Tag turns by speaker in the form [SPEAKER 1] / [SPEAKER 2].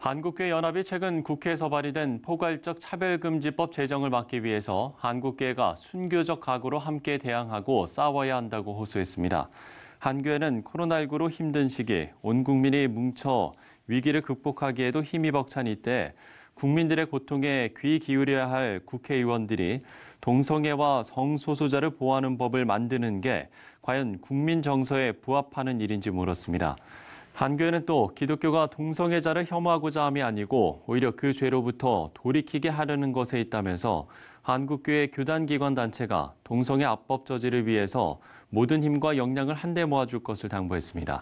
[SPEAKER 1] 한국계 연합이 최근 국회에서 발의된 포괄적 차별금지법 제정을 막기 위해서 한국계가 순교적 각오로 함께 대항하고 싸워야 한다고 호소했습니다. 한교회는 코로나19로 힘든 시기 온 국민이 뭉쳐 위기를 극복하기에도 힘이 벅찬 이때 국민들의 고통에 귀 기울여야 할 국회의원들이 동성애와 성소수자를 보호하는 법을 만드는 게 과연 국민 정서에 부합하는 일인지 물었습니다. 한교회는 또 기독교가 동성애자를 혐오하고자 함이 아니고 오히려 그 죄로부터 돌이키게 하려는 것에 있다면서 한국교회 교단기관 단체가 동성애 압법 저지를 위해서 모든 힘과 역량을 한데 모아줄 것을 당부했습니다.